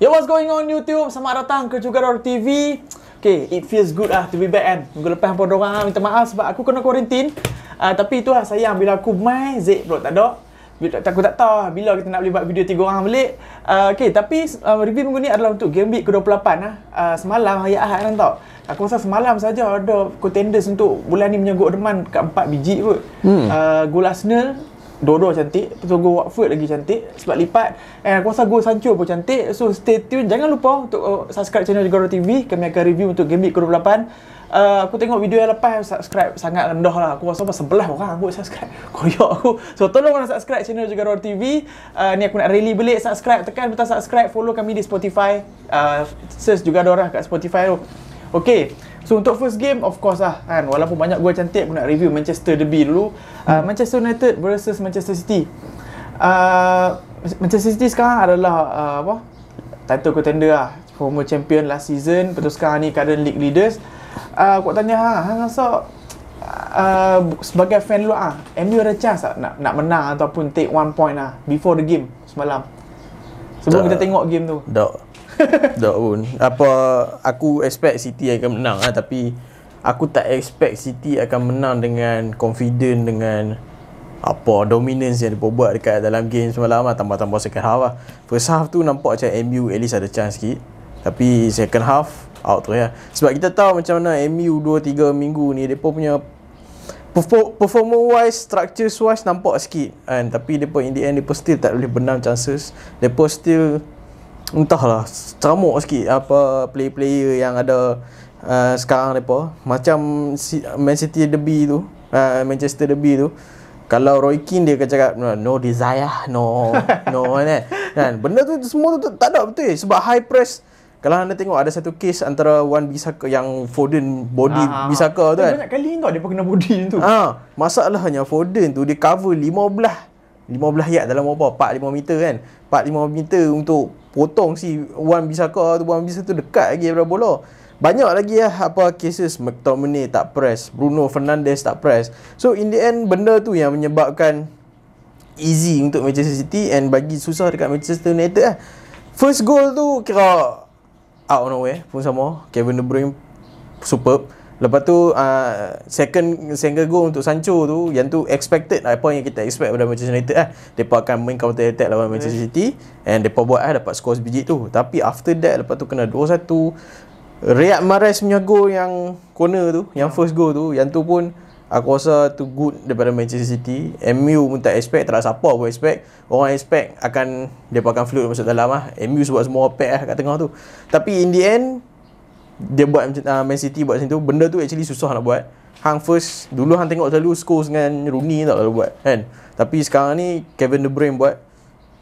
Yo, what's going on YouTube? Selamat datang ke Jugador TV. Okay, it feels good lah to be back kan. Minggu lepas pun orang lah minta maaf sebab aku kena kuarantin. Uh, ah, tapi itu lah sayang bila aku main, Z bro tak ada. Bila, aku tak tahu lah bila kita nak boleh buat video tiga orang balik. Uh, okay, tapi uh, review minggu ni adalah untuk Game Week ke-28 lah. Uh, semalam hari Ahad kan tau. Aku rasa semalam saja ada contenders untuk bulan ni menyegut deman kat 4 biji kot. Hmm. Uh, Goal Arsenal, Dodo cantik So go Watford lagi cantik Sebab lipat And aku rasa go Sancho pun cantik So stay tune Jangan lupa untuk uh, subscribe channel Jogoro TV Kami akan review untuk Game Week ke-28 uh, Aku tengok video yang lepas Subscribe sangat rendah lah Aku rasa pasal belah orang Aku subscribe Koyok aku So tolong korang lah subscribe channel Jogoro TV uh, Ni aku nak really balik Subscribe Tekan butang subscribe Follow kami di Spotify uh, Search juga ada orang kat Spotify tu Okay So untuk first game of course lah kan walaupun banyak gol cantik pun nak review Manchester derby dulu uh, Manchester United versus Manchester City. Uh, Manchester City sekarang adalah uh, apa? Title contender lah former champion last season betul sekarang ni current league leaders. Ah uh, kau tanya hang hang rasa uh, sebagai fan lu ah MU ada chance tak nak nak menang ataupun take one point lah before the game semalam. Sebelum da, kita tengok game tu. Tak. Tak pun. Apa aku expect City akan menang lah tapi aku tak expect City akan menang dengan confident dengan apa dominance yang dia buat dekat dalam game semalam lah tambah-tambah second half lah first half tu nampak macam MU at least ada chance sikit tapi second half out tu ya lah. sebab kita tahu macam mana MU 2-3 minggu ni dia pun punya performa wise structure wise nampak sikit kan tapi dia pun in the end dia pun still tak boleh benam chances dia pun still entahlah ceramuk sikit apa player-player yang ada uh, sekarang depa macam Man City derby tu uh, Manchester derby tu kalau Roy Keane dia akan cakap no desire no no kan kan benda tu semua tu, tu tak ada betul eh. sebab high press kalau anda tengok ada satu kes antara Wan Bisaka yang Foden body ah, ah. Bisaka tu kan. Banyak kali tau dia pun kena body tu. Ah, ha, masalahnya Foden tu dia cover 15 15 yard dalam apa? 4 5 meter kan. 4 5 meter untuk potong si Wan Bisaka tu Wan Bisaka tu dekat lagi daripada bola banyak lagi lah apa cases McTominay tak press Bruno Fernandes tak press so in the end benda tu yang menyebabkan easy untuk Manchester City and bagi susah dekat Manchester United lah first goal tu kira out of nowhere pun sama Kevin De Bruyne superb Lepas tu uh, second single goal untuk Sancho tu yang tu expected lah. apa yang kita expect pada Manchester United lah. Depa akan main counter attack lawan yeah. Manchester City and depa buat lah dapat skor sebiji tu. Tapi after that lepas tu kena 2-1 Riyad Mahrez punya goal yang corner tu, yang hmm. first goal tu, yang tu pun aku rasa tu good daripada Manchester City. MU pun tak expect, tak ada siapa pun expect. Orang expect akan depa akan float masuk dalam lah. MU sebab semua pack lah kat tengah tu. Tapi in the end dia buat uh, Man City buat macam tu benda tu actually susah nak buat Hang first dulu hang tengok selalu Scholes dengan Rooney tak lalu buat kan tapi sekarang ni Kevin De Bruyne buat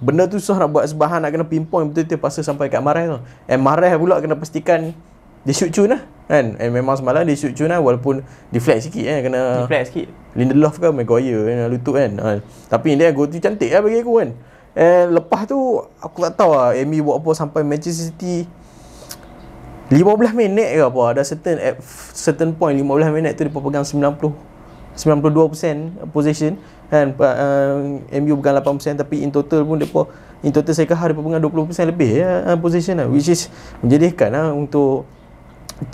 benda tu susah nak buat sebab hang nak kena pinpoint betul-betul pasal sampai kat Mareh tu and Mareh pula kena pastikan dia shoot cun lah kan and memang semalam dia shoot cun lah walaupun deflect sikit kan kena deflect sikit Lindelof ke Maguire kan lutut kan ha. tapi dia go tu cantik lah bagi aku kan And eh, lepas tu aku tak tahu lah Amy buat apa sampai Manchester City 15 minit ke apa ada certain at certain point 15 minit tu dia pegang 90 92% position kan uh, eh, MU pegang 8% tapi in total pun dia in total saya kahar depa pegang 20% lebih ya, uh, position lah, which is menjadikan lah, untuk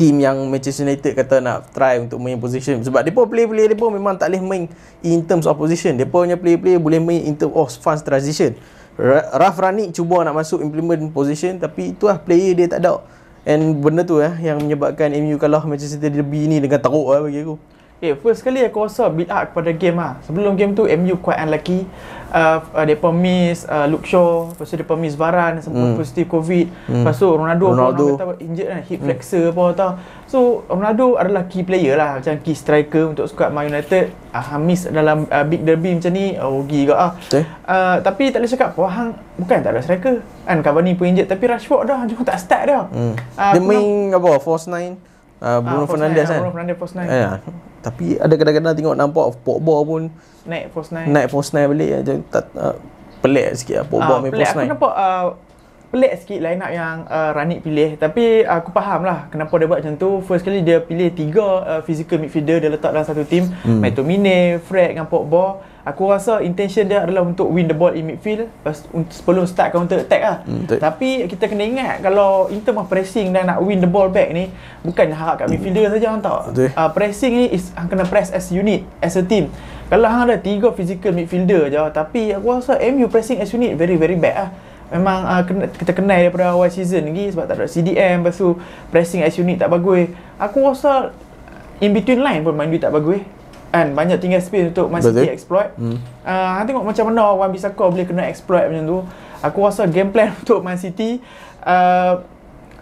team yang Manchester United kata nak try untuk main position sebab depa play-play depa memang tak boleh main in terms of position depa punya play-play boleh main in terms of fast transition Raf Rani cuba nak masuk implement position tapi itulah player dia tak ada And benda tu eh yang menyebabkan MU kalah Manchester City derby ni dengan teruk eh bagi aku. Eh, okay, first sekali aku rasa build up kepada game ah. Sebelum game tu MU quite unlucky. Ah, uh, dia uh, miss uh, Luke Shaw, lepas tu dia miss Varane sempat mm. positif COVID. Mm. Lepas tu Ronaldo, Ronaldo. pun kata injured kan, hip mm. flexor apa tau. So, Ronaldo adalah key player lah macam key striker untuk squad Man United. uh, ah, miss dalam uh, big derby macam ni, Oh, uh, juga ah. Okay. Uh, tapi tak boleh cakap apa bukan tak ada striker. Kan Cavani pun injured tapi Rashford dah cuma tak start dah. Mm. Uh, dia main apa? Force 9. Uh, Bruno uh, Fernandes kan? Bruno Fernandes post nine. Yeah. Tapi ada kadang-kadang tengok nampak Pogba pun naik post Naik post nine balik aja uh, ah, pelik sikit lah Pogba uh, main post nine. nampak uh, pelik sikit line up yang uh, Ranik pilih tapi uh, aku faham lah kenapa dia buat macam tu. First kali dia pilih tiga uh, physical midfielder dia letak dalam satu tim Hmm. Matomine, Fred dengan Pogba. Aku rasa intention dia adalah untuk win the ball in midfield sebelum start counter attack lah. Mm, Tapi kita kena ingat kalau in term of pressing dan nak win the ball back ni bukan harap kat midfielder mm. saja hang tahu. Uh, pressing ni is hang kena press as unit as a team. Kalau hang ada tiga physical midfielder je tapi aku rasa MU pressing as unit very very bad lah. ah. Memang uh, kena, kita kenal daripada awal season lagi sebab tak ada CDM lepas tu pressing as unit tak bagus. Aku rasa in between line pun main duit tak bagus kan banyak tinggal space untuk Man City exploit. Hmm. Uh, tengok macam mana Wan Bisaka boleh kena exploit macam tu. Aku rasa game plan untuk Man City uh,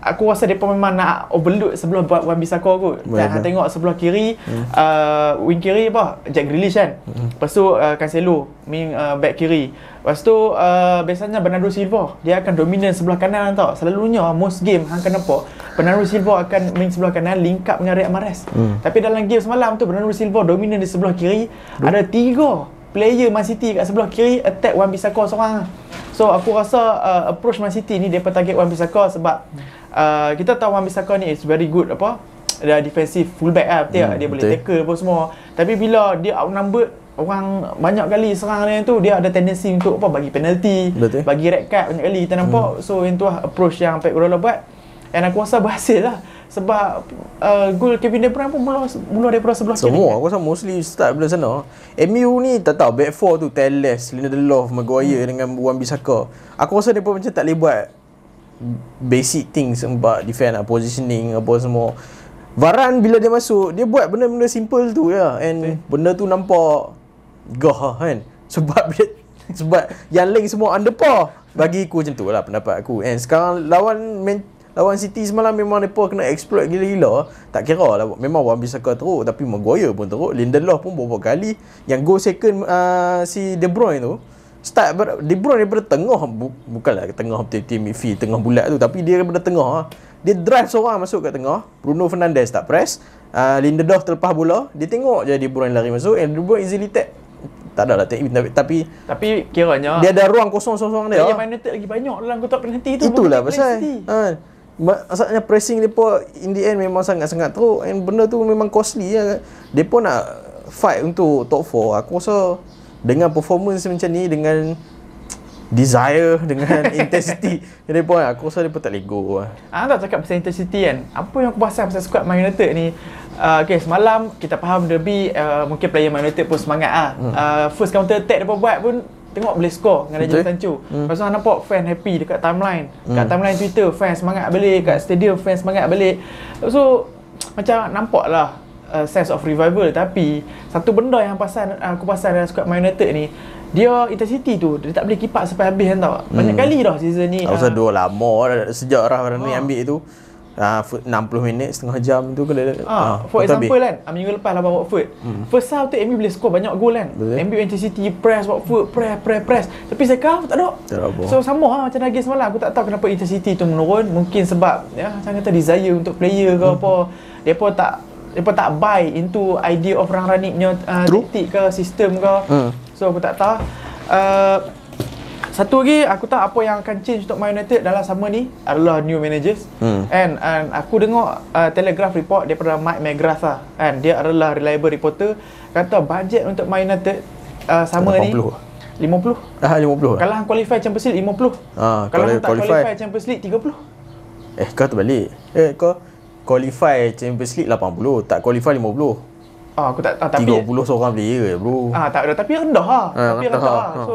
aku rasa depa memang nak overload sebelum buat Wan Bisako aku. Dah kan, tengok sebelah kiri hmm. uh, wing kiri apa? Jack Grealish kan. Hmm. Lepas tu uh, Cancelo main uh, back kiri. Lepas tu uh, biasanya Bernardo Silva dia akan dominan sebelah kanan tau. Selalunya most game hang kena nampak Bernardo Silva akan main sebelah kanan link up dengan Riyad Mahrez. Hmm. Tapi dalam game semalam tu Bernardo Silva dominan di sebelah kiri. Duh. Ada tiga player Man City kat sebelah kiri attack Wan Bisako seorang. So aku rasa uh, approach Man City ni depa target Wan Bisako sebab hmm uh, kita tahu Wan Bissaka ni is very good apa dia defensive fullback lah betul hmm, dia betul. boleh tackle apa semua tapi bila dia outnumbered orang banyak kali serang dia tu dia ada tendensi untuk apa bagi penalty betul. bagi red card banyak kali kita nampak hmm. so itu lah approach yang Pep Guardiola buat dan aku rasa berhasil lah sebab uh, gol Kevin De Bruyne pun mula mula daripada sebelah kiri. Semua aku rasa mostly start dari sana. MU ni tak tahu back four tu Telles, Lindelof, Maguire hmm. dengan Wan-Bissaka. Aku rasa pun macam tak boleh buat basic things about defend lah, positioning apa semua. Varan bila dia masuk, dia buat benda-benda simple tu ya and okay. benda tu nampak gah ah, kan. Sebab dia, sebab yang lain semua underpar bagi aku macam tu lah pendapat aku. And sekarang lawan main, lawan City semalam memang mereka kena exploit gila-gila. Ah. Tak kira lah. Memang Wan Bisaka teruk. Tapi Maguire pun teruk. Lindelof pun beberapa kali. Yang go second uh, si De Bruyne tu start ber- De Bruyne daripada tengah bu- bukanlah tengah team midfield tengah bulat tu tapi dia daripada tengah ah. dia drive seorang masuk kat tengah Bruno Fernandes tak press uh, Lindelof terlepas bola dia tengok je De Bruyne lari masuk and De Bruyne easily tap tak ada lah tapi tapi tapi kiranya dia ada ruang kosong seorang-seorang dia. Dia main net lagi banyak dalam kotak penalti tu. Itulah pasal. Ha. Maksudnya pressing depa in the end memang sangat-sangat teruk and benda tu memang costly ya. Depa nak fight untuk top 4 aku rasa dengan performance macam ni dengan desire dengan intensity jadi pun aku rasa dia pun tak lego lah. ah tak cakap pasal intensity kan apa yang aku pasal pasal squad Man United ni uh, okay, semalam kita faham derby uh, mungkin player Man United pun semangat ah hmm. uh, first counter attack dia pun buat pun tengok boleh score dengan Raja okay. Sancho hmm. pasal hmm. nampak fan happy dekat timeline hmm. kat timeline Twitter fan semangat balik kat stadium fan semangat balik so macam nampak lah sense of revival tapi satu benda yang pasal aku pasal dan suka Man United ni dia intensity tu dia tak boleh kipak up sampai habis kan tau hmm. banyak kali dah season ni aku rasa ha. dua lama sejak Rah Rani ha. ambil itu uh, 60 minit setengah jam tu kena ha, uh, for example habis. kan minggu lepas lawan Watford hmm. first half tu MU boleh score banyak gol kan MU intensity press Watford press press press tapi saya kau tak ada so sama ha, macam lagi semalam aku tak tahu kenapa intensity tu menurun mungkin sebab ya Sangat kata desire untuk player ke hmm. apa depa tak mereka tak buy into idea of orang Ranik punya uh, taktik ke sistem ke uh. so aku tak tahu uh, satu lagi aku tahu apa yang akan change untuk Man United dalam summer ni adalah new managers hmm. and, and aku dengar uh, telegraph report daripada Mike McGrath lah and dia adalah reliable reporter kata budget untuk Man United uh, summer 80. ni 50 ah 50 lah. kalau hang qualify Champions League 50 ah, kalau, kalau tak qualify, qualify Champions League 30 eh kau terbalik eh kau qualify Champions League 80 tak qualify 50 ah aku tak ah, tapi 30 seorang player bro ah tak ada tapi rendah lah ha, tapi rendah, ha, ha. so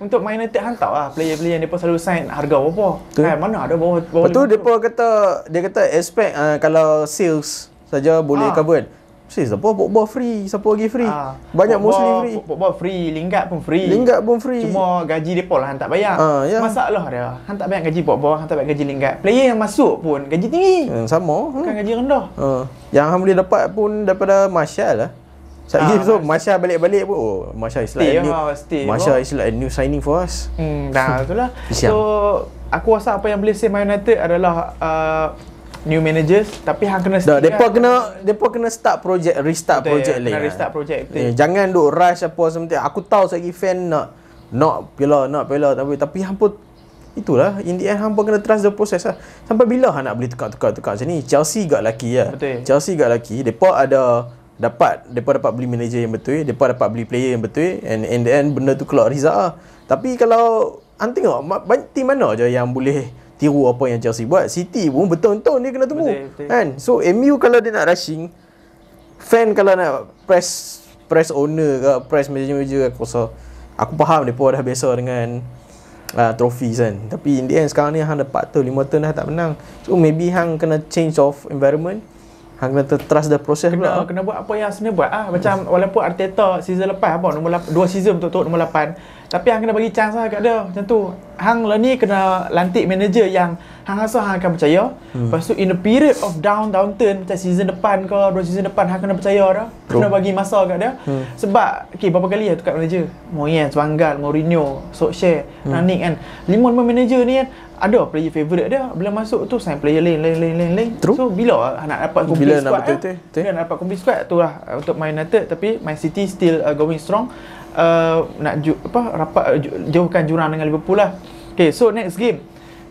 untuk main attack hantar lah player-player yang depa selalu sign harga berapa kan eh, mana ada bawah, Betul, Lepas depa kata dia kata expect uh, kalau sales saja boleh ha. cover kan. Sis, siapa football free? Siapa lagi free? Ha, Banyak football, muslim free. Football free, Lingard pun free. Lingard pun free. Cuma gaji depa lah tak bayar. Ha, yeah. Ya. Masalah dia. Hang tak bayar gaji football, hang tak bayar gaji Lingard. Player yang masuk pun gaji tinggi. Hmm, sama. Bukan hmm. gaji rendah. Ha. Yang hang boleh dapat pun daripada Marshall lah. Sat ha, game so Masha balik-balik pun oh, Masha is like new, lah, Masha new signing for us hmm, Dah itulah. So Aku rasa apa yang boleh say My United adalah uh, new managers tapi hang kena dah depa lah. kena depa kena start project restart betul, project lain. Ya, lah. kena restart project betul. Eh, jangan duk rush apa semua Aku tahu sebagai fan nak nak pula nak pula tapi tapi hang pun itulah in the end hang pun kena trust the process lah. Sampai bila hang nak beli tukar-tukar tukar sini Chelsea got lucky ya. Chelsea got lucky. Depa ada dapat depa dapat beli manager yang betul, depa dapat beli player yang betul and in the end benda tu keluar result lah. Tapi kalau hang tengok team mana je yang boleh tiru apa yang Chelsea buat City pun betul-betul dia kena tunggu kan so MU kalau dia nak rushing fan kalau nak press press owner ke press manager-manager aku rasa aku faham dia pun dah biasa dengan uh, ah, trophy kan tapi in the end sekarang ni hang dapat tu lima tahun dah tak menang so maybe hang kena change of environment Hang kena trust the process kena, pula Kena buat apa yang sebenarnya buat ah. Macam walaupun Arteta season lepas apa ah, nombor 2 season untuk tu nombor 8 tapi hang kena bagi chance lah kat dia macam tu. Hang lah ni kena lantik manager yang hang rasa hang akan percaya. Hmm. Lepas tu in a period of down downturn macam season depan ke dua season depan hang kena percaya dah. True. Kena oh. bagi masa kat dia. Hmm. Sebab okey berapa kali lah tukar manager. Moyen, Swanggal, Mourinho, Solskjaer, hmm. Nanik kan. Lima lima manager ni kan ada player favourite, dia bila masuk tu sign player lain lain lain lain lain. True. So bila lah nak dapat complete squad. Bila nak dapat complete squad tu lah untuk main United tapi Man City still uh, going strong uh, nak ju- apa rapat uh, jauhkan jurang dengan Liverpool lah. Okay, so next game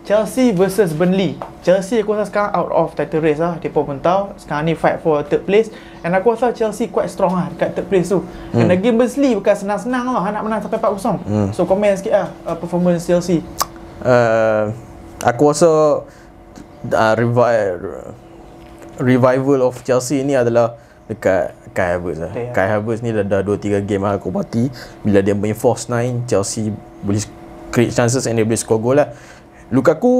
Chelsea versus Burnley. Chelsea aku rasa sekarang out of title race lah. Depa pun tahu sekarang ni fight for third place and aku rasa Chelsea quite strong lah dekat third place tu. Hmm. And the game Burnley bukan senang-senang lah nak menang sampai 4-0. Hmm. So komen sikit lah uh, performance Chelsea. Uh, aku rasa uh, revi- revival of Chelsea ni adalah dekat Kai Havertz lah. Yeah. Kai Havertz ni dah, dah 2 3 game lah aku party bila dia punya force 9 Chelsea boleh create chances and dia boleh score goal lah. Lukaku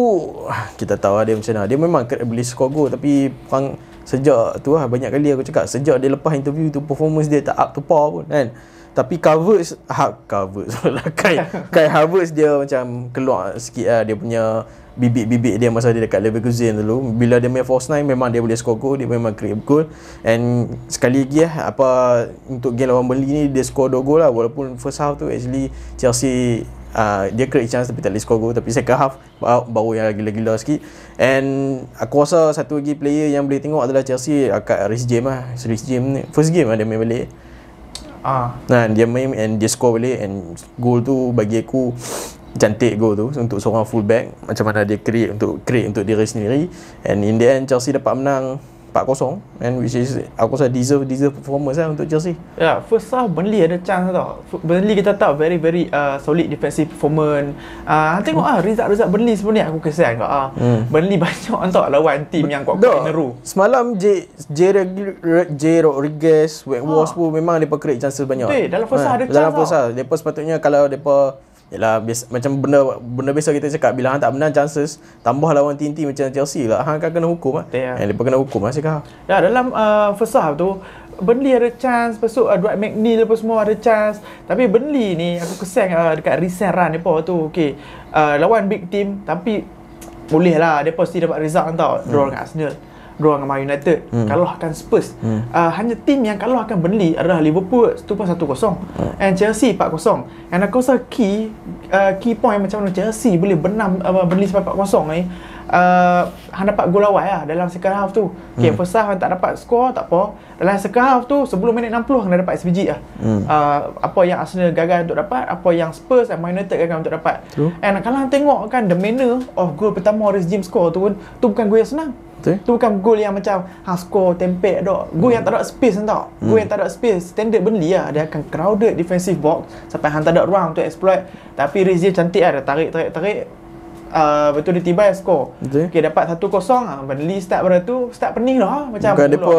kita tahu lah dia macam mana. Dia memang boleh score goal tapi perang sejak tu lah banyak kali aku cakap sejak dia lepas interview tu performance dia tak up to par pun kan. Tapi Havertz ha, Havertz lah Kai Kai Havertz dia macam keluar sikit lah dia punya bibit-bibit dia masa dia dekat Leverkusen dulu bila dia main force 9 memang dia boleh score goal dia memang create goal and sekali lagi lah apa untuk game lawan Burnley ni dia score 2 goal lah walaupun first half tu actually Chelsea uh, dia create chance tapi tak boleh score goal tapi second half baru yang lagi gila sikit and aku rasa satu lagi player yang boleh tengok adalah Chelsea kat Rhys James lah Rhys James ni first game lah dia main balik Ah. Nah, dia main and dia score balik and goal tu bagi aku cantik gol tu untuk seorang fullback macam mana dia create untuk create untuk diri sendiri and in the end Chelsea dapat menang 4-0 and which is aku rasa deserve deserve performance lah untuk Chelsea. Yeah, first half Burnley ada chance tau. Burnley kita tahu very very uh, solid defensive performance. Ah uh, tengok ah result-result Burnley sebelum ni aku kesian kau ah. Hmm. Burnley banyak entah lawan team yang kuat kena neru. Semalam J J, J Rodriguez, Wayne ha. pun memang depa create chances banyak. Betul, dalam first half ha, ada chance. Dalam first half depa sepatutnya kalau depa Yalah biasa, macam benda benda biasa kita cakap bila hang tak menang chances tambah lawan tim macam Chelsea lah hang akan kena hukum ah. Yeah. Ya. Ha. Dia kena hukum ah sekarang. Ah. Ya dalam uh, ah, first half tu Burnley ada chance Lepas tu uh, Dwight McNeil Lepas semua ada chance Tapi Burnley ni Aku kesan uh, Dekat recent run Dia tu okay. Uh, lawan big team Tapi Boleh lah Dia pun still dapat result tau Draw hmm. dengan Arsenal Dua dengan Man United hmm. Kalahkan Spurs hmm. uh, Hanya tim yang kalahkan Burnley Adalah Liverpool Itu pun 1-0 hmm. And Chelsea 4-0 And aku ah, rasa key uh, Key point macam mana Chelsea Boleh benam uh, Burnley sampai 4-0 ni eh. Uh, han dapat gol awal lah dalam second half tu Okay, hmm. first half han tak dapat skor, tak apa Dalam second half tu, sebelum minit 60 han dah dapat SBG lah hmm. uh, Apa yang Arsenal gagal untuk dapat Apa yang Spurs and Man United gagal untuk dapat True. And kalau han tengok kan the manner of goal pertama Riz James score tu pun Tu bukan gol yang senang Betul. Tu bukan goal yang macam ha score tempek dok. Hmm. Goal hmm. yang tak ada space entah. Hmm. Goal yang tak ada space standard Burnley lah. Dia akan crowded defensive box sampai hang tak ada ruang untuk exploit. Tapi Rizie cantik ada lah. Dia tarik tarik tarik. Uh, betul dia tiba yang skor okay, dapat 1-0 lah. Burnley start pada tu Start pening lah ah. Macam Bukan mereka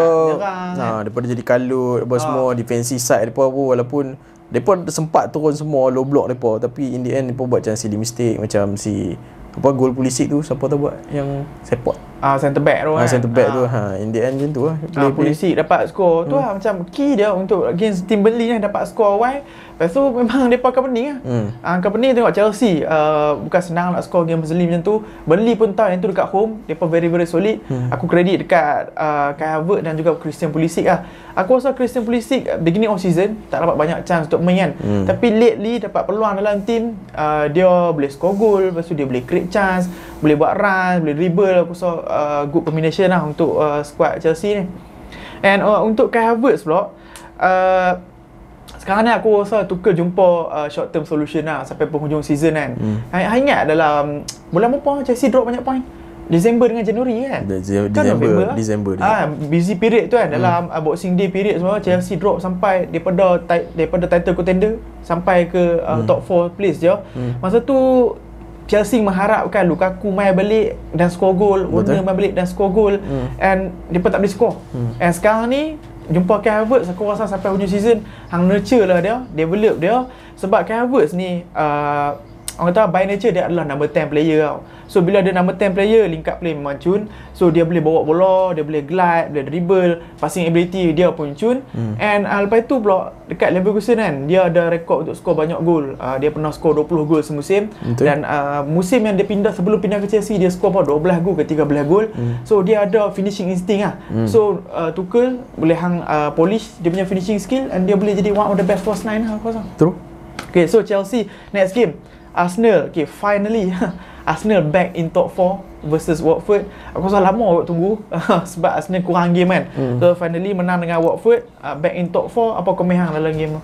Nah, mereka jadi kalut Mereka uh. Ah. semua Defensive side mereka pun Walaupun mereka sempat turun semua low block mereka tapi in the end mereka buat macam silly mistake macam si apa gol polisi tu siapa tu buat yang support ah uh, center back tu ah uh, kan? center back uh. tu ah. ha in the end macam tu lah uh, Pulisic dapat skor tu hmm. lah macam key dia untuk against team Burnley yang dapat skor why Lepas tu memang mereka akan pening lah. Hmm. Uh, ah, akan pening tengok Chelsea. Uh, bukan senang nak score game Burnley macam tu. Burnley pun tahu yang tu dekat home. Mereka very very solid. Hmm. Aku kredit dekat uh, Kai Havert dan juga Christian Pulisic lah. Aku rasa Christian Pulisic uh, beginning of season tak dapat banyak chance untuk main kan. Hmm. Tapi lately dapat peluang dalam team. Uh, dia boleh score goal. Lepas tu dia boleh create chance. Boleh buat run. Boleh dribble. Aku rasa uh, good combination lah untuk uh, squad Chelsea ni. And uh, untuk Kai Havertz pula. Uh, sekarang ni aku rasa tukar jumpa uh, short term solution lah sampai penghujung season kan hmm. I, I ingat dalam um, bulan apa Chelsea drop banyak point Disember dengan Januari kan Disember kan Disember, lah. Disember ha, busy period tu kan hmm. dalam uh, Boxing Day period semua Chelsea drop sampai daripada ti- daripada title contender sampai ke uh, hmm. top 4 place je hmm. masa tu Chelsea mengharapkan Lukaku main balik dan score goal Werner main balik dan score goal hmm. and mereka tak boleh score hmm. and sekarang ni jumpa Kai Havertz aku rasa sampai hujung season hang nurture lah dia, develop dia sebab Kai Havertz ni uh, orang kata by nature dia adalah number 10 player tau. So bila dia number 10 player, link play memang cun. So dia boleh bawa bola, dia boleh glide, boleh dribble, passing ability dia pun cun. Hmm. And uh, lepas itu pula dekat Leverkusen kan, dia ada rekod untuk skor banyak gol. Uh, dia pernah skor 20 gol semusim Betul. dan uh, musim yang dia pindah sebelum pindah ke Chelsea dia skor berapa 12 gol ke 13 gol. Hmm. So dia ada finishing instinct lah. Hmm. So uh, Tuchel boleh hang uh, polish dia punya finishing skill and dia boleh jadi one of the best false nine lah aku rasa. True. Okay, so Chelsea next game. Arsenal okay finally Arsenal back in top 4 versus Watford aku rasa lama aku tunggu sebab Arsenal kurang game kan hmm. so finally menang dengan Watford uh, back in top 4 apa kau mehang dalam game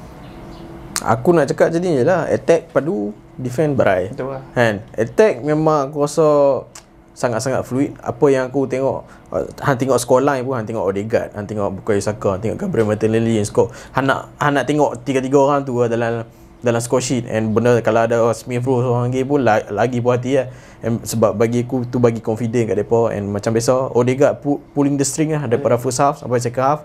aku nak cakap jadi ni je lah attack padu defend berai betul lah kan? attack memang aku rasa sangat-sangat fluid apa yang aku tengok uh, Han tengok scoreline pun Han tengok Odegaard Han tengok Bukayo Saka Han tengok Gabriel Martinelli yang score Han nak, Han nak tengok Tiga-tiga orang tu lah Dalam dalam score sheet and benar kalau ada oh, Smith Rowe seorang lagi pun la- lagi puas hati lah and sebab bagi aku tu bagi confident kat depa and macam biasa Odegaard oh, pu- pulling the string lah daripada hmm. first half sampai second half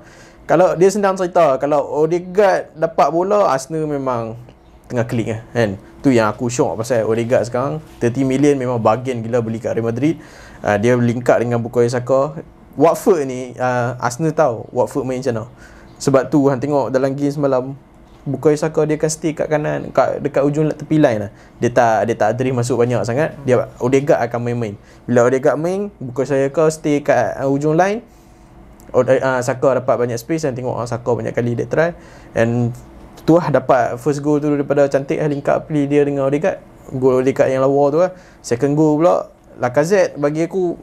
kalau dia sedang cerita kalau Odegaard oh, dapat bola Arsenal memang tengah klik lah kan tu yang aku syok pasal Odegaard oh, sekarang 30 million memang bargain gila beli kat Real Madrid uh, dia link dengan Bukoy Saka Watford ni uh, Arsenal tahu Watford main macam mana sebab tu han tengok dalam game semalam Buka Isaka dia akan stay kat kanan kat, dekat ujung tepi line lah. Dia tak dia tak adri masuk banyak sangat. Dia Odegaard oh, akan main-main. Bila Odegaard main, Buka Isaka stay kat uh, ujung line. Odegaard oh, eh, uh, Saka dapat banyak space dan tengok uh, Saka banyak kali dia try and tuah dapat first goal tu daripada cantik eh, link up play dia dengan Odegaard. Gol Odegaard yang lawa tu lah. Second goal pula Lacazette bagi aku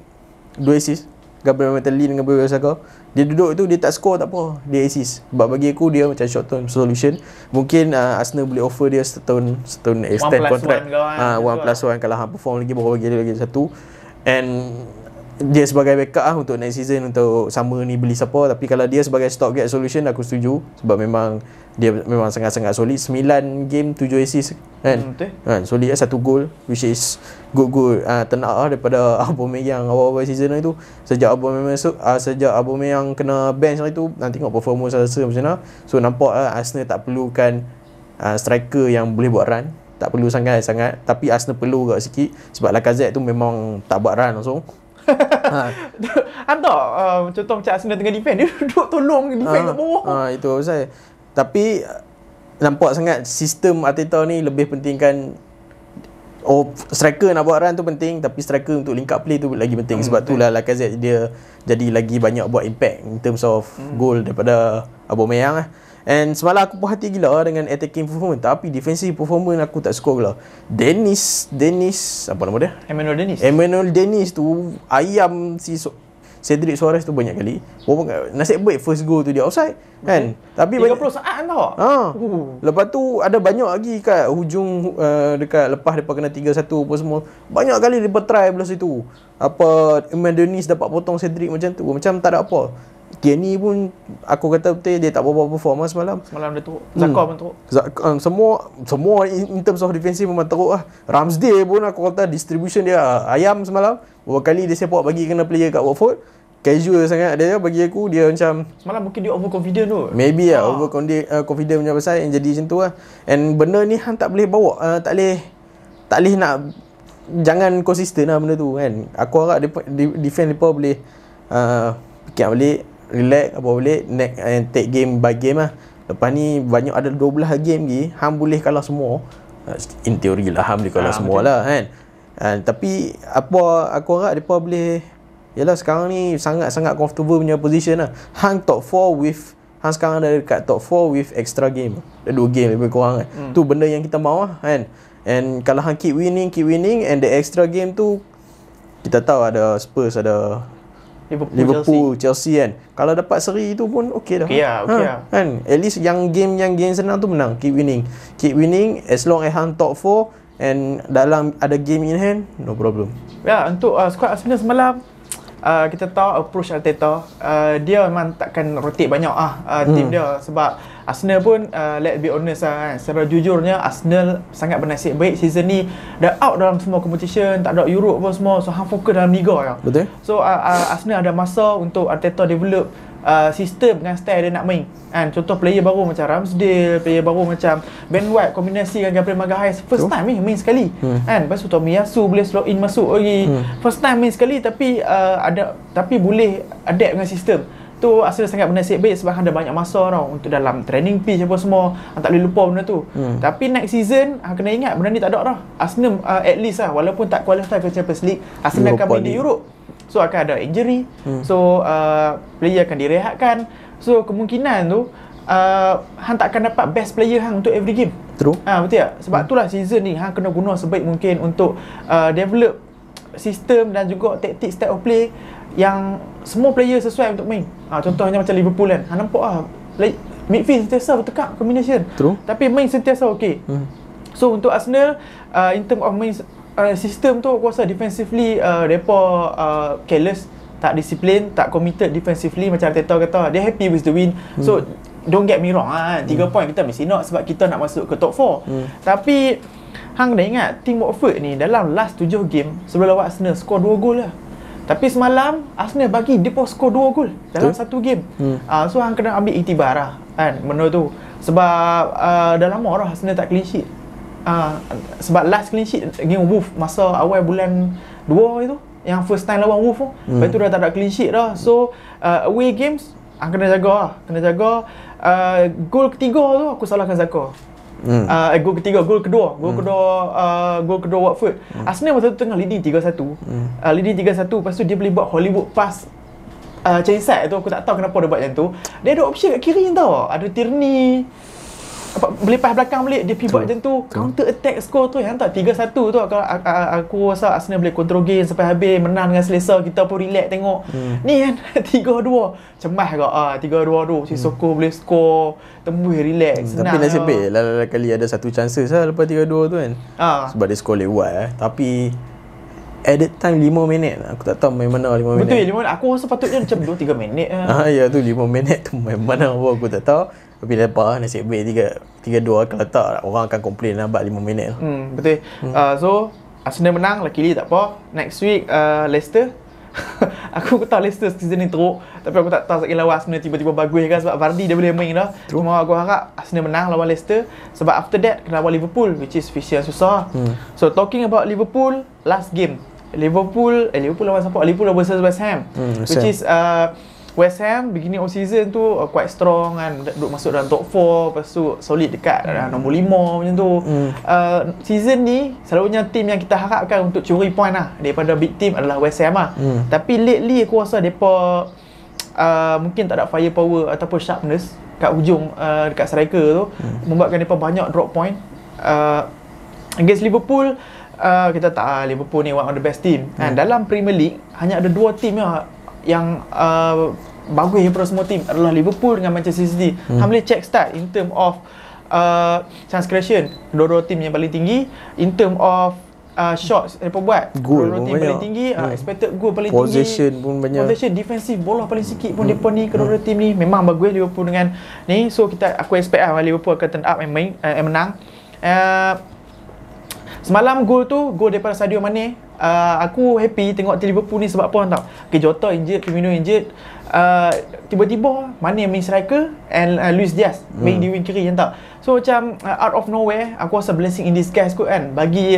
dua assist. Gabriel Martelli dengan Bobby Osaka dia duduk itu dia tak score tak apa dia assist sebab bagi aku dia macam short term solution mungkin uh, Arsenal boleh offer dia setahun setahun extend contract 1 ah, lah. plus 1 kalau Han perform lagi baru bagi dia lagi satu and dia sebagai backup lah untuk next season untuk summer ni beli siapa tapi kalau dia sebagai stop get solution aku setuju sebab memang dia memang sangat-sangat solid 9 game 7 assist kan hmm, kan solid lah satu gol, which is good good uh, ah, tenak lah daripada Aubameyang awal-awal season lah tu sejak Aubameyang masuk uh, sejak Aubameyang kena bench lah hari tu nanti tengok performance rasa macam mana so nampak lah Arsenal tak perlukan uh, striker yang boleh buat run tak perlu sangat-sangat tapi Arsenal perlu kat sikit sebab Lacazette tu memang tak buat run langsung so ha. hantar uh, contoh macam Arsenal tengah defend dia duduk tolong defend ha. kat bawah ha, itu pasal tapi nampak sangat sistem Arteta ni lebih pentingkan Oh striker nak buat run tu penting tapi striker untuk link up play tu lagi penting hmm, sebab betul. itulah Lacazette dia jadi lagi banyak buat impact in terms of hmm. goal daripada Aubameyang lah. And semalam aku pun hati gila ah dengan attacking performance tapi defensive performance aku tak score gila. Dennis Dennis apa nama dia? Emmanuel Dennis. Emmanuel Dennis tu ayam si so- Cedric Suarez tu banyak kali. nasib baik first goal tu dia offside Betul. kan. Tapi 30 banyak, saat kan tau. Ha. Uh. Lepas tu ada banyak lagi kat hujung uh, dekat lepas depa kena 3-1 apa semua. Banyak kali depa try belas itu. Apa Emmanuel Dennis dapat potong Cedric macam tu. Macam tak ada apa. Tiani pun aku kata betul dia tak buat performance semalam. Semalam dia teruk. Zakar hmm. pun teruk. Zak, um, semua semua in, in terms of defensive memang teruk lah. Ramsdale pun aku kata distribution dia uh, ayam semalam. Beberapa kali dia sepak bagi kena player kat Watford. Casual sangat dia bagi aku dia macam Semalam mungkin dia over confident tu Maybe lah oh. overconfident uh, punya besar yang jadi macam tu lah And benda ni han tak boleh bawa uh, Tak boleh Tak boleh nak Jangan konsisten lah benda tu kan Aku harap defend mereka boleh uh, Fikir balik relax apa boleh next and eh, take game by game lah lepas ni banyak ada 12 game lagi hang boleh kalah semua eh, in teori lah hang boleh kalah ha, semua lah kan uh, tapi apa aku harap mereka boleh Yalah sekarang ni sangat-sangat comfortable punya position lah Hang top 4 with Hang sekarang ada dekat top 4 with extra game Ada dua game lebih kurang kan hmm. Tu benda yang kita mahu lah kan And kalau Hang keep winning, keep winning And the extra game tu Kita tahu ada Spurs, ada Liverpool, Liverpool Chelsea. Chelsea kan. Kalau dapat seri itu pun okey dah. Okay, ya, lah, okay, ha, okay, lah. Kan? At least yang game yang game senang tu menang, keep winning. Keep winning as long as hang top 4 and dalam ada game in hand, no problem. Ya, yeah, untuk uh, squad Arsenal semalam uh, kita tahu approach Arteta, uh, dia memang takkan rotate banyak ah uh, hmm. team dia sebab Arsenal pun uh, let's be honest lah kan Secara jujurnya Arsenal sangat bernasib baik season ni Dah out dalam semua competition Tak ada Europe pun semua So hang fokus dalam Liga lah Betul So uh, uh, Arsenal ada masa untuk Arteta develop uh, sistem dengan style dia nak main kan contoh player baru macam Ramsdale player baru macam Ben White kombinasi dengan Gabriel Magalhaes first True. time ni eh, main sekali hmm. kan lepas tu Tommy Yasu boleh slot in masuk lagi hmm. first time main sekali tapi uh, ada tapi boleh adapt dengan sistem tu asalnya sangat bernasib baik sebab ada banyak masa tau untuk dalam training pitch apa semua hang tak boleh lupa benda tu hmm. tapi next season hang kena ingat benda ni tak ada dah Arsenal uh, at least lah walaupun tak qualify ke Champions League Arsenal akan main di Europe so akan ada injury hmm. so uh, player akan direhatkan so kemungkinan tu uh, hang tak akan dapat best player hang untuk every game true ha, betul tak sebab hmm. itulah season ni hang kena guna sebaik mungkin untuk uh, develop sistem dan juga taktik step of play yang semua player sesuai untuk main. Ha, contohnya macam Liverpool kan. Ha, nampak lah. midfield sentiasa bertukar combination. True. Tapi main sentiasa okey. Hmm. So untuk Arsenal, uh, in term of main uh, system tu kuasa rasa defensively uh, uh, careless. Tak disiplin, tak committed defensively macam Arteta kata. Dia happy with the win. Hmm. So don't get me wrong lah kan. 3 hmm. point kita mesti nak sebab kita nak masuk ke top 4. Hmm. Tapi Hang dah ingat Team Watford ni Dalam last 7 game Sebelum lawan Arsenal Skor 2 gol lah tapi semalam Arsenal bagi dia pun skor 2 gol dalam Betul? satu game. Hmm. Ah hmm. uh, so hang kena ambil iktibar lah kan benda tu sebab uh, dah lama lah Arsenal tak clean sheet. Uh, sebab last clean sheet game Wolf masa awal bulan 2 itu yang first time lawan Wolf tu. Hmm. Lepas tu dah tak ada clean sheet dah. So uh, away games hang kena jaga lah. Kena jaga uh, gol ketiga tu aku salahkan Zaka. Hmm. Uh, gol ketiga, gol kedua, gol hmm. kedua, uh, gol kedua Watford. Hmm. Arsenal masa tu tengah leading 3-1. Hmm. Uh, leading 3-1, lepas tu dia boleh buat Hollywood pass uh, Chelsea tu aku tak tahu kenapa dia buat macam tu. Dia ada option kat kiri tau. Ada Tierney, apa, boleh pas belakang balik dia pergi buat macam tu counter attack score tu yang tak 3-1 tu aku, aku rasa Arsenal boleh control game sampai habis menang dengan selesa kita pun relax tengok hmm. ni kan 3-2 cemas ke ah, 3-2 tu si hmm. Soko hmm. boleh score tembus relax hmm. senang tapi nasib baik lah kali ada satu chances lah lepas 3-2 tu kan ah. sebab dia score lewat eh. tapi at that time lima minit aku tak tahu main mana lima minit betul ya, 5 minit aku rasa patutnya macam 2 3 minit eh. ah ha, ya tu lima minit tu main mana pun aku tak tahu tapi lepas nasib baik tiga tiga dua akan letak orang akan complain lambat lima minit hmm, betul hmm. Uh, so Arsenal ah, menang lucky dia tak apa next week uh, Leicester aku aku tahu Leicester season ni teruk tapi aku tak tahu sebab lawan Arsenal tiba-tiba bagus kan sebab Vardy dia boleh main dah cuma aku harap Arsenal menang lawan Leicester sebab after that kena lawan Liverpool which is fishy susah hmm. so talking about Liverpool last game Liverpool eh, Liverpool lawan siapa? Oh, Liverpool lawan West Ham hmm, Which is uh, West Ham beginning of season tu uh, quite strong kan Duduk masuk dalam top 4 Lepas tu solid dekat uh, hmm. nombor 5 macam tu hmm. uh, Season ni selalunya team yang kita harapkan untuk curi point lah Daripada big team adalah West Ham lah hmm. Tapi lately aku rasa mereka uh, Mungkin tak ada firepower ataupun sharpness Kat hujung uh, dekat striker tu hmm. Membuatkan mereka banyak drop point uh, Against Liverpool uh, kita tak ah, Liverpool ni one of the best team kan, hmm. kan dalam Premier League hanya ada dua team yang yang uh, bagus daripada semua team adalah Liverpool dengan Manchester City hmm. Hamli check start in term of uh, chance creation dua-dua team yang paling tinggi in term of uh, shots mereka buat goal pun banyak paling tinggi hmm. uh, expected goal paling position tinggi position pun banyak position defensif bola paling sikit pun hmm. depa ni kedua-dua hmm. team ni memang bagus Liverpool dengan ni so kita aku expect lah Liverpool akan turn up and, main, uh, and menang uh, Semalam gol tu gol daripada Sadio Mane. Uh, aku happy tengok Liverpool ni sebab apa tak Okay, Jota injured, Firmino injured. Uh, tiba-tiba Mane main striker and uh, Luis Diaz main hmm. di wing kiri yang tak. So macam uh, out of nowhere aku rasa blessing in disguise kot kan bagi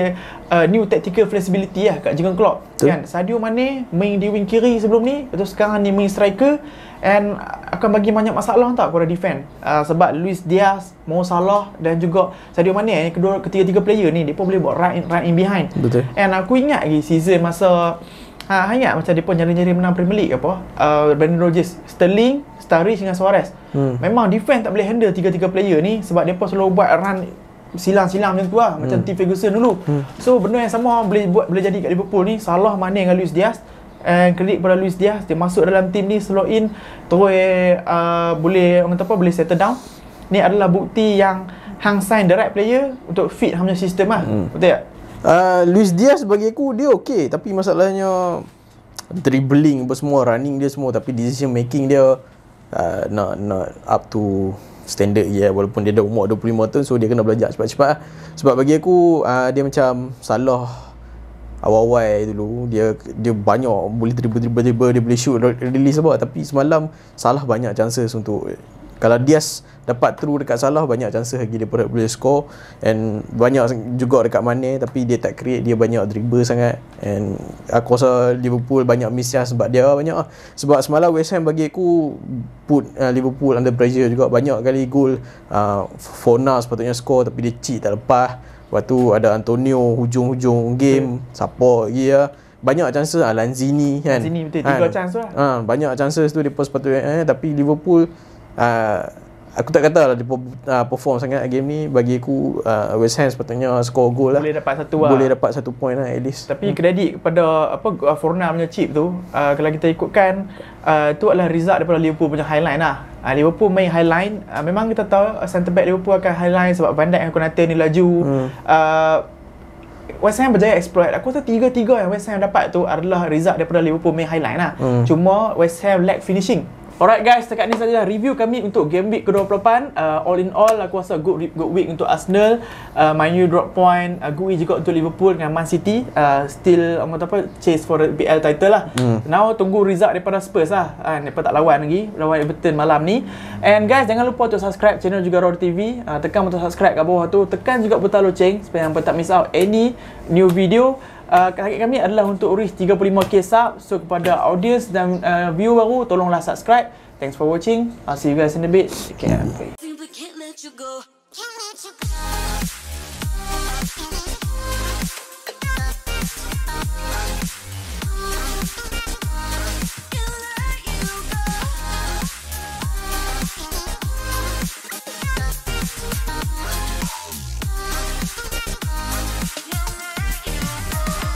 uh, new tactical flexibility lah kat Jurgen Klopp. Kan Sadio Mane main di wing kiri sebelum ni, lepas sekarang ni main striker. And akan bagi banyak masalah tak kepada defend uh, Sebab Luis Diaz, Mo Salah dan juga Sadio Mane eh, kedua, Ketiga-tiga player ni Dia pun boleh buat run in, run in behind Betul And aku ingat lagi season masa ah, ha, uh, Ingat macam dia pun nyari-nyari menang Premier League apa uh, Brandon Rodgers Sterling, Sturridge dengan Suarez hmm. Memang defend tak boleh handle tiga-tiga player ni Sebab dia pun selalu buat run silang-silang macam tu lah hmm. Macam Tim Ferguson dulu hmm. So benda yang sama boleh buat boleh jadi kat Liverpool ni Salah, Mane dengan Luis Diaz And klik pada Luis Diaz Dia masuk dalam team ni Slow in Terus uh, Boleh Orang kata apa Boleh settle down Ni adalah bukti yang Hang sign the right player Untuk fit Hang punya sistem ah. hmm. Betul tak? Uh, Luis Diaz bagi aku Dia okey, Tapi masalahnya Dribbling apa semua Running dia semua Tapi decision making dia uh, not, not up to standard ya yeah. walaupun dia dah umur 25 tahun so dia kena belajar cepat-cepat sebab bagi aku uh, dia macam salah awal-awal dulu dia dia banyak boleh dribble dribble dribble dia boleh shoot release apa tapi semalam salah banyak chances untuk kalau dia dapat true dekat salah banyak chances lagi dia boleh score and banyak juga dekat mana tapi dia tak create dia banyak dribble sangat and aku rasa Liverpool banyak miss ya sebab dia banyak lah. sebab semalam West Ham bagi aku put uh, Liverpool under pressure juga banyak kali gol uh, Fona sepatutnya score tapi dia cheat tak lepas Lepas tu ada Antonio hujung-hujung game betul. support lagi ya. Banyak chances lah Lanzini kan. Lanzini betul. Kan? Tiga kan. chance lah. Ha, banyak chances tu depa sepatutnya eh, eh, tapi Liverpool uh, Aku tak kata lah dia ah, perform sangat game ni Bagi aku uh, West Ham sepatutnya score gol lah Boleh dapat satu lah Boleh dapat satu point lah at least Tapi hmm. kredit kepada apa uh, Fornal punya chip tu uh, Kalau kita ikutkan uh, Tu adalah result daripada Liverpool punya highlight lah uh, Liverpool main high line uh, memang kita tahu ah, center back Liverpool akan high line sebab Van Dijk dan Konate ni laju hmm. uh, West Ham berjaya exploit Aku rasa tiga-tiga yang West Ham dapat tu Adalah result daripada Liverpool main highline lah hmm. Cuma West Ham lack finishing Alright guys, dekat ni sajalah review kami untuk game week ke-28. Uh, all in all, aku rasa good good week untuk Arsenal. Uh, my new drop point, uh, good week juga untuk Liverpool dengan Man City. Uh, still, um, apa, chase for the BL title lah. Mm. Now, tunggu result daripada Spurs lah. Uh, mereka tak lawan lagi. Lawan Everton malam ni. And guys, jangan lupa untuk subscribe channel juga Roar TV. Uh, ah, tekan untuk subscribe kat bawah tu. Tekan juga butang loceng supaya hampa tak miss out any new video uh, target kami adalah untuk reach 35k sub so kepada audience dan uh, eh, view baru tolonglah subscribe thanks for watching i'll see you guys in a bit okay yeah. Okay.